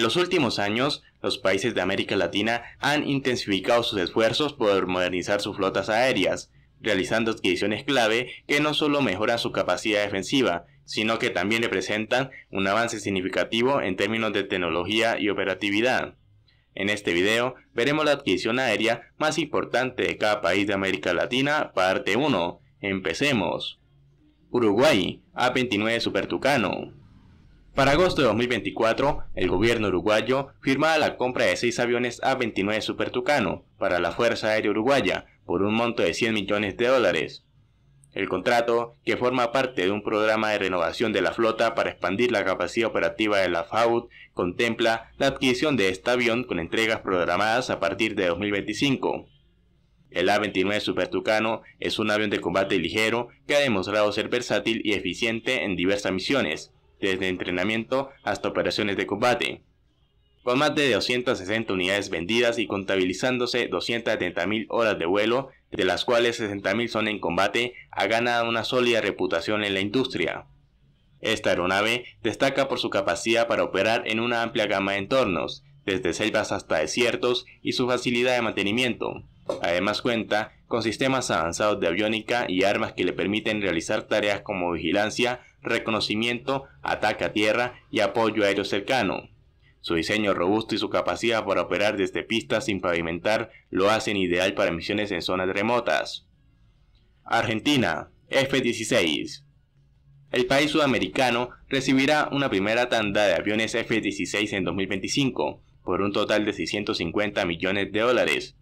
En los últimos años, los países de América Latina han intensificado sus esfuerzos por modernizar sus flotas aéreas, realizando adquisiciones clave que no solo mejoran su capacidad defensiva, sino que también representan un avance significativo en términos de tecnología y operatividad. En este video veremos la adquisición aérea más importante de cada país de América Latina, parte 1. Empecemos. Uruguay, A29 Super Tucano. Para agosto de 2024, el gobierno uruguayo firmaba la compra de seis aviones A-29 Super Tucano para la Fuerza Aérea Uruguaya por un monto de 100 millones de dólares. El contrato, que forma parte de un programa de renovación de la flota para expandir la capacidad operativa de la FAUD, contempla la adquisición de este avión con entregas programadas a partir de 2025. El A-29 Super Tucano es un avión de combate ligero que ha demostrado ser versátil y eficiente en diversas misiones, desde entrenamiento hasta operaciones de combate. Con más de 260 unidades vendidas y contabilizándose 270.000 horas de vuelo, de las cuales 60.000 son en combate, ha ganado una sólida reputación en la industria. Esta aeronave destaca por su capacidad para operar en una amplia gama de entornos, desde selvas hasta desiertos y su facilidad de mantenimiento. Además cuenta con sistemas avanzados de aviónica y armas que le permiten realizar tareas como vigilancia, reconocimiento, ataque a tierra y apoyo aéreo cercano. Su diseño robusto y su capacidad para operar desde pistas sin pavimentar lo hacen ideal para misiones en zonas remotas. Argentina, F-16. El país sudamericano recibirá una primera tanda de aviones F-16 en 2025, por un total de 650 millones de dólares.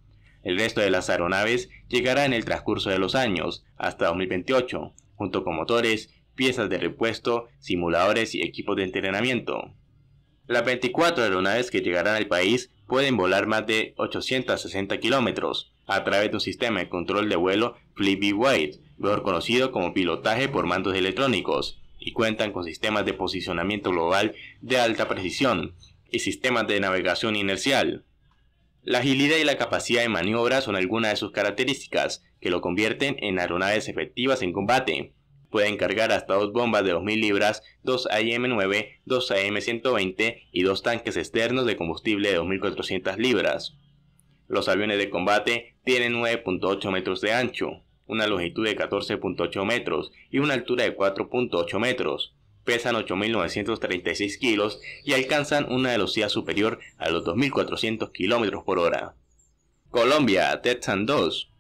El resto de las aeronaves llegará en el transcurso de los años, hasta 2028, junto con motores piezas de repuesto, simuladores y equipos de entrenamiento. Las 24 aeronaves que llegarán al país pueden volar más de 860 kilómetros a través de un sistema de control de vuelo Flippy White, mejor conocido como pilotaje por mandos electrónicos, y cuentan con sistemas de posicionamiento global de alta precisión y sistemas de navegación inercial. La agilidad y la capacidad de maniobra son algunas de sus características que lo convierten en aeronaves efectivas en combate, pueden cargar hasta dos bombas de 2.000 libras, dos AM-9, dos AM-120 y dos tanques externos de combustible de 2.400 libras. Los aviones de combate tienen 9.8 metros de ancho, una longitud de 14.8 metros y una altura de 4.8 metros. Pesan 8.936 kilos y alcanzan una velocidad superior a los 2.400 kilómetros por hora. Colombia, Tetsan 2.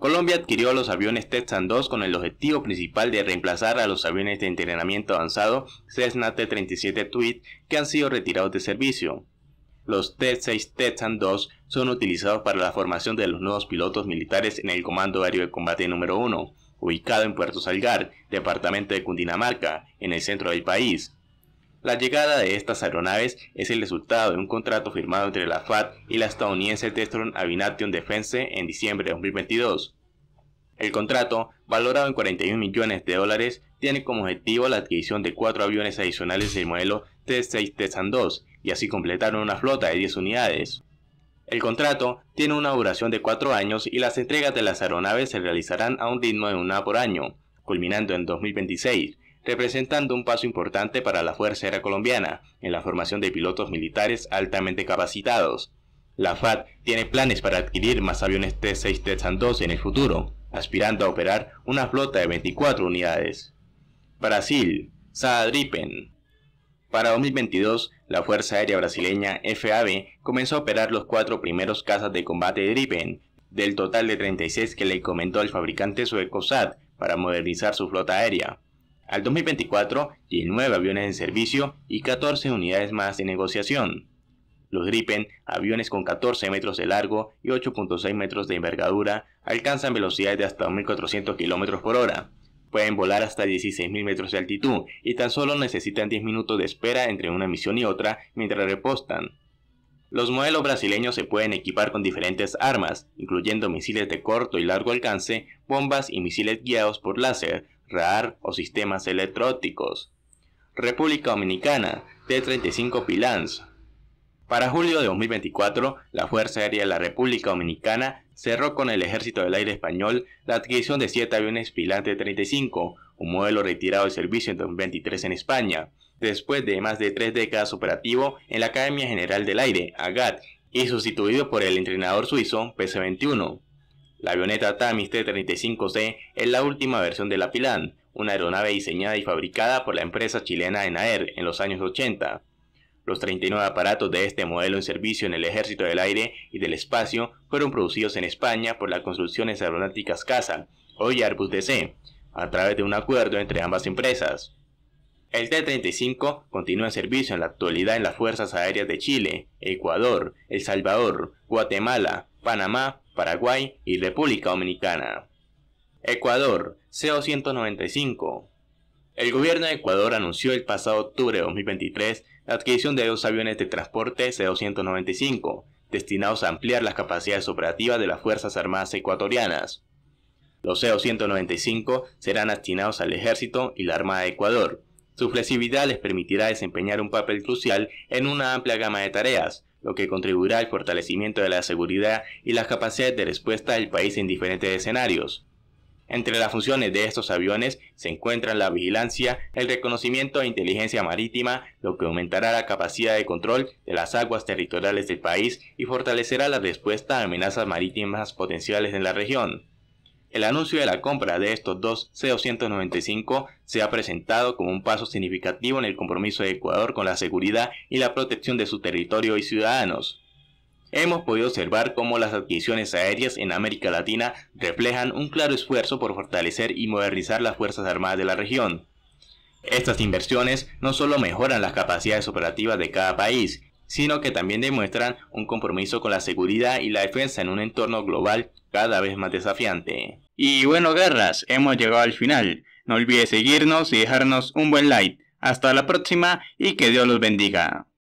Colombia adquirió los aviones Texan 2 con el objetivo principal de reemplazar a los aviones de entrenamiento avanzado Cessna T-37 Tweet que han sido retirados de servicio. Los T-6 Texan 2 son utilizados para la formación de los nuevos pilotos militares en el Comando Aéreo de Combate número 1, ubicado en Puerto Salgar, departamento de Cundinamarca, en el centro del país. La llegada de estas aeronaves es el resultado de un contrato firmado entre la FAT y la estadounidense Testron Aviation Defense en diciembre de 2022. El contrato, valorado en 41 millones de dólares, tiene como objetivo la adquisición de cuatro aviones adicionales del modelo T-6 TESAN 2 y así completar una flota de 10 unidades. El contrato tiene una duración de cuatro años y las entregas de las aeronaves se realizarán a un ritmo de una por año, culminando en 2026, representando un paso importante para la Fuerza Aérea Colombiana en la formación de pilotos militares altamente capacitados. La FAT tiene planes para adquirir más aviones T-6 t en el futuro, aspirando a operar una flota de 24 unidades. Brasil, Saadripen. Para 2022, la Fuerza Aérea Brasileña FAB comenzó a operar los cuatro primeros cazas de combate de del total de 36 que le encomendó el fabricante sueco SAT para modernizar su flota aérea. Al 2024 19 aviones en servicio y 14 unidades más de negociación. Los Gripen, aviones con 14 metros de largo y 8.6 metros de envergadura, alcanzan velocidades de hasta 1.400 km por hora. Pueden volar hasta 16.000 metros de altitud y tan solo necesitan 10 minutos de espera entre una misión y otra mientras repostan. Los modelos brasileños se pueden equipar con diferentes armas, incluyendo misiles de corto y largo alcance, bombas y misiles guiados por láser, radar o sistemas electróticos. República Dominicana, T-35 Pilans. Para julio de 2024, la Fuerza Aérea de la República Dominicana cerró con el Ejército del Aire Español la adquisición de 7 aviones Pilan T-35, un modelo retirado de servicio en 2023 en España, después de más de tres décadas operativo en la Academia General del Aire, AGAT, y sustituido por el entrenador suizo PC-21. La avioneta Tamis T-35C es la última versión de la Pilan, una aeronave diseñada y fabricada por la empresa chilena ENAER en los años 80. Los 39 aparatos de este modelo en servicio en el Ejército del Aire y del Espacio fueron producidos en España por las construcciones aeronáuticas CASA, hoy Airbus DC, a través de un acuerdo entre ambas empresas. El T-35 continúa en servicio en la actualidad en las Fuerzas Aéreas de Chile, Ecuador, El Salvador, Guatemala, Panamá Paraguay y República Dominicana. Ecuador, C-295 El gobierno de Ecuador anunció el pasado octubre de 2023 la adquisición de dos aviones de transporte C-295, destinados a ampliar las capacidades operativas de las Fuerzas Armadas ecuatorianas. Los C-295 serán destinados al Ejército y la Armada de Ecuador. Su flexibilidad les permitirá desempeñar un papel crucial en una amplia gama de tareas, lo que contribuirá al fortalecimiento de la seguridad y las capacidades de respuesta del país en diferentes escenarios. Entre las funciones de estos aviones se encuentran la vigilancia, el reconocimiento e inteligencia marítima, lo que aumentará la capacidad de control de las aguas territoriales del país y fortalecerá la respuesta a amenazas marítimas potenciales en la región. El anuncio de la compra de estos dos C-295 se ha presentado como un paso significativo en el compromiso de Ecuador con la seguridad y la protección de su territorio y ciudadanos. Hemos podido observar cómo las adquisiciones aéreas en América Latina reflejan un claro esfuerzo por fortalecer y modernizar las Fuerzas Armadas de la región. Estas inversiones no solo mejoran las capacidades operativas de cada país, sino que también demuestran un compromiso con la seguridad y la defensa en un entorno global cada vez más desafiante. Y bueno, guerras, hemos llegado al final. No olvides seguirnos y dejarnos un buen like. Hasta la próxima y que Dios los bendiga.